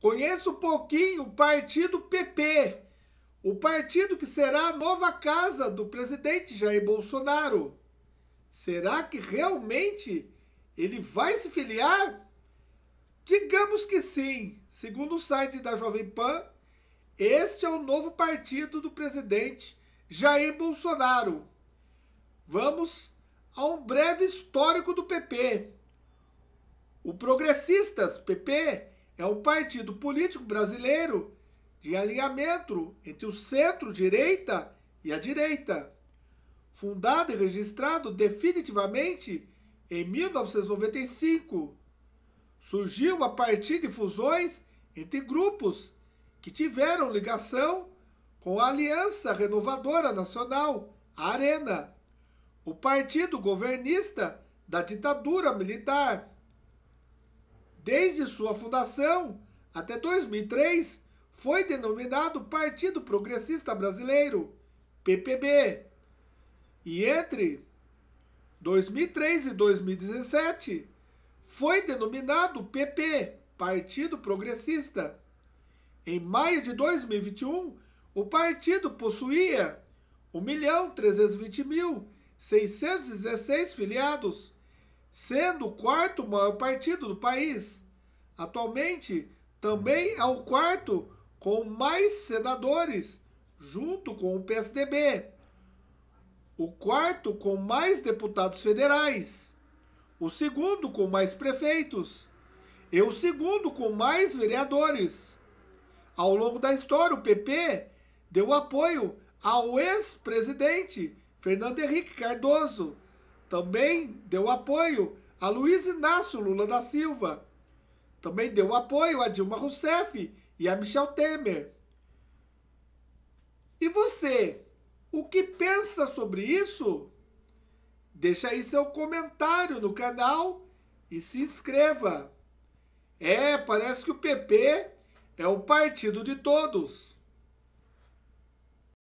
Conheço um pouquinho o partido PP, o partido que será a nova casa do presidente Jair Bolsonaro. Será que realmente ele vai se filiar? Digamos que sim. Segundo o site da Jovem Pan, este é o novo partido do presidente Jair Bolsonaro. Vamos a um breve histórico do PP. O Progressistas, PP, é um partido político brasileiro de alinhamento entre o centro-direita e a direita, fundado e registrado definitivamente em 1995. Surgiu a partir de fusões entre grupos que tiveram ligação com a Aliança Renovadora Nacional, a Arena, o partido governista da ditadura militar Desde sua fundação até 2003, foi denominado Partido Progressista Brasileiro, PPB. E entre 2003 e 2017, foi denominado PP, Partido Progressista. Em maio de 2021, o partido possuía 1.320.616 filiados, sendo o quarto maior partido do país. Atualmente, também é o quarto com mais senadores, junto com o PSDB. O quarto com mais deputados federais. O segundo com mais prefeitos. E o segundo com mais vereadores. Ao longo da história, o PP deu apoio ao ex-presidente Fernando Henrique Cardoso também deu apoio a Luiz Inácio Lula da Silva. Também deu apoio a Dilma Rousseff e a Michel Temer. E você, o que pensa sobre isso? Deixa aí seu comentário no canal e se inscreva. É, parece que o PP é o partido de todos.